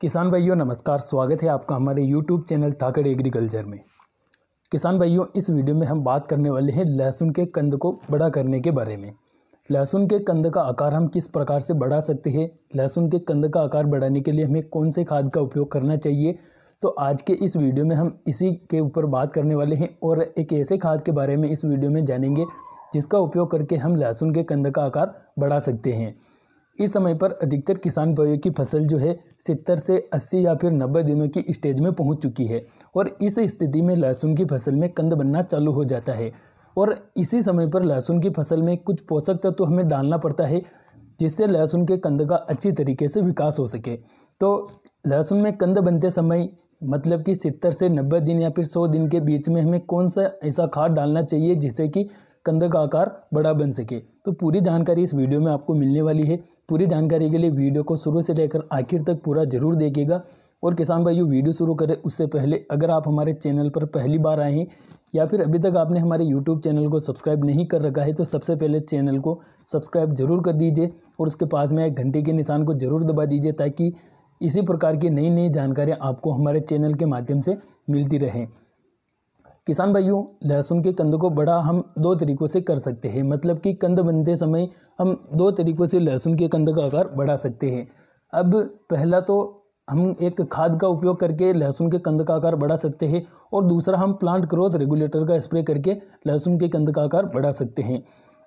किसान भाइयों नमस्कार स्वागत है आपका हमारे यूट्यूब चैनल थाकड़ एग्रीकल्चर में किसान भाइयों इस वीडियो में हम बात करने वाले हैं लहसुन के कंद को बड़ा करने के बारे में लहसुन के कंद का आकार हम किस प्रकार से बढ़ा सकते हैं लहसुन के कंद का आकार बढ़ाने के लिए हमें कौन से खाद का उपयोग करना चाहिए तो आज के इस वीडियो में हम इसी के ऊपर बात करने वाले हैं और एक ऐसे खाद के बारे में इस वीडियो में जानेंगे जिसका उपयोग करके हम लहसुन के कंद का आकार बढ़ा सकते हैं इस समय पर अधिकतर किसान भाइयों की फसल जो है सत्तर से अस्सी या फिर नब्बे दिनों की स्टेज में पहुंच चुकी है और इस स्थिति में लहसुन की फसल में कंद बनना चालू हो जाता है और इसी समय पर लहसुन की फसल में कुछ पोषक तत्व तो हमें डालना पड़ता है जिससे लहसुन के कंद का अच्छी तरीके से विकास हो सके तो लहसुन में कंद बनते समय मतलब कि सत्तर से नब्बे दिन या फिर सौ दिन के बीच में हमें कौन सा ऐसा खाद डालना चाहिए जिससे कि कंधे का आकार बड़ा बन सके तो पूरी जानकारी इस वीडियो में आपको मिलने वाली है पूरी जानकारी के लिए वीडियो को शुरू से लेकर आखिर तक पूरा जरूर देखिएगा और किसान भाई वीडियो शुरू करें उससे पहले अगर आप हमारे चैनल पर पहली बार आए हैं या फिर अभी तक आपने हमारे यूट्यूब चैनल को सब्सक्राइब नहीं कर रखा है तो सबसे पहले चैनल को सब्सक्राइब जरूर कर दीजिए और उसके पास में एक घंटे के निशान को जरूर दबा दीजिए ताकि इसी प्रकार की नई नई जानकारियाँ आपको हमारे चैनल के माध्यम से मिलती रहें किसान भाइयों लहसुन के कंद को बड़ा हम दो तरीक़ों से कर सकते हैं मतलब कि कंद बनते समय हम दो तरीक़ों से लहसुन के कंद का आकार बढ़ा सकते हैं अब पहला तो हम एक खाद का उपयोग करके लहसुन के कंद का आकार बढ़ा सकते हैं और दूसरा हम प्लांट ग्रोथ रेगुलेटर का स्प्रे करके लहसुन के कंद का आकार बढ़ा सकते हैं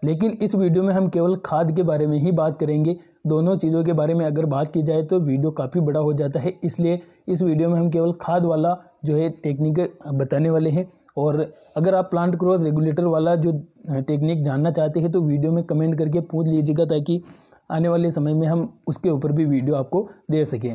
लेकिन इस वीडियो में हम केवल खाद के बारे में ही बात करेंगे दोनों चीज़ों के बारे में अगर बात की जाए तो वीडियो काफ़ी बड़ा हो जाता है इसलिए इस वीडियो में हम केवल खाद वाला जो है टेक्निक बताने वाले हैं और अगर आप प्लांट ग्रोथ रेगुलेटर वाला जो टेक्निक जानना चाहते हैं तो वीडियो में कमेंट करके पूछ लीजिएगा ताकि आने वाले समय में हम उसके ऊपर भी वीडियो आपको दे सकें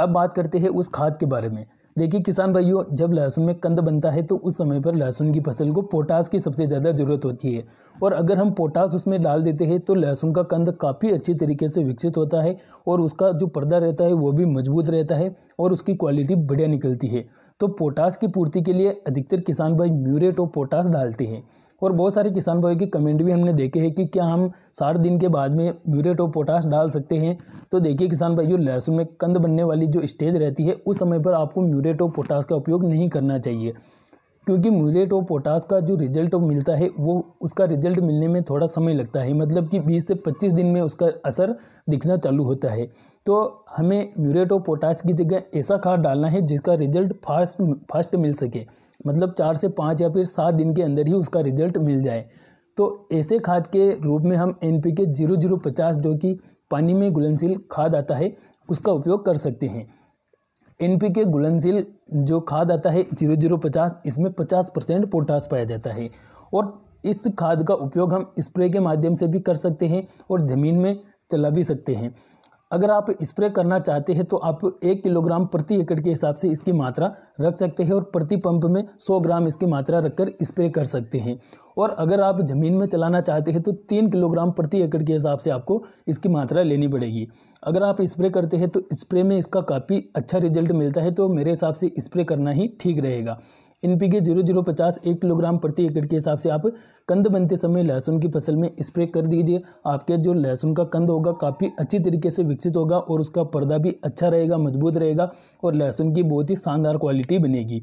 अब बात करते हैं उस खाद के बारे में देखिए किसान भाइयों जब लहसुन में कंद बनता है तो उस समय पर लहसुन की फसल को पोटास की सबसे ज़्यादा ज़रूरत होती है और अगर हम पोटास उसमें डाल देते हैं तो लहसुन का कंद काफ़ी अच्छी तरीके से विकसित होता है और उसका जो पर्दा रहता है वो भी मजबूत रहता है और उसकी क्वालिटी बढ़िया निकलती है तो पोटास की पूर्ति के लिए अधिकतर किसान भाई म्यूरेट और पोटास डालते हैं और बहुत सारे किसान भाई के कमेंट भी हमने देखे हैं कि क्या हम साठ दिन के बाद में म्यूरेट और पोटास डाल सकते हैं तो देखिए किसान भाई जो लहसुन में कंद बनने वाली जो स्टेज रहती है उस समय पर आपको म्यूरेट और पोटास का उपयोग नहीं करना चाहिए क्योंकि म्यूरेट और पोटास का जो रिजल्ट मिलता है वो उसका रिजल्ट मिलने में थोड़ा समय लगता है मतलब कि 20 से 25 दिन में उसका असर दिखना चालू होता है तो हमें म्यूरेट ऑफ पोटास की जगह ऐसा खाद डालना है जिसका रिजल्ट फास्ट फास्ट मिल सके मतलब चार से पाँच या फिर सात दिन के अंदर ही उसका रिजल्ट मिल जाए तो ऐसे खाद के रूप में हम N P K zero zero पचास जो कि पानी में घुलनशील खाद आता है उसका उपयोग कर सकते हैं एन पी के घुलनशील जो खाद आता है जीरो जीरो पचास इसमें पचास परसेंट पोटास पाया जाता है और इस खाद का उपयोग हम स्प्रे के माध्यम से भी कर सकते हैं और ज़मीन में चला भी सकते हैं अगर आप स्प्रे करना चाहते हैं तो आप एक किलोग्राम प्रति एकड़ के हिसाब से इसकी मात्रा रख सकते हैं और प्रति पंप में 100 ग्राम इसकी मात्रा रखकर स्प्रे कर सकते हैं और अगर आप ज़मीन में चलाना चाहते हैं तो तीन किलोग्राम प्रति एकड़ के हिसाब से आपको इसकी मात्रा लेनी पड़ेगी अगर आप स्प्रे करते हैं तो स्प्रे में इसका काफ़ी अच्छा रिजल्ट मिलता है तो मेरे हिसाब से स्प्रे करना ही ठीक रहेगा N P K zero zero पचास एक किलोग्राम प्रति एकड़ के हिसाब से आप कंद बनते समय लहसुन की फसल में स्प्रे कर दीजिए आपके जो लहसुन का कंद होगा काफ़ी अच्छी तरीके से विकसित होगा और उसका पर्दा भी अच्छा रहेगा मजबूत रहेगा और लहसुन की बहुत ही शानदार क्वालिटी बनेगी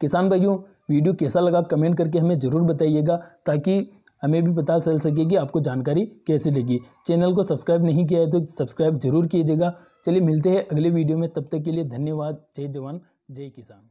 किसान भाइयों वीडियो कैसा लगा कमेंट करके हमें ज़रूर बताइएगा ताकि हमें भी पता चल सके कि आपको जानकारी कैसे लगी चैनल को सब्सक्राइब नहीं किया है तो सब्सक्राइब जरूर कीजिएगा चलिए मिलते हैं अगले वीडियो में तब तक के लिए धन्यवाद जय जवान जय किसान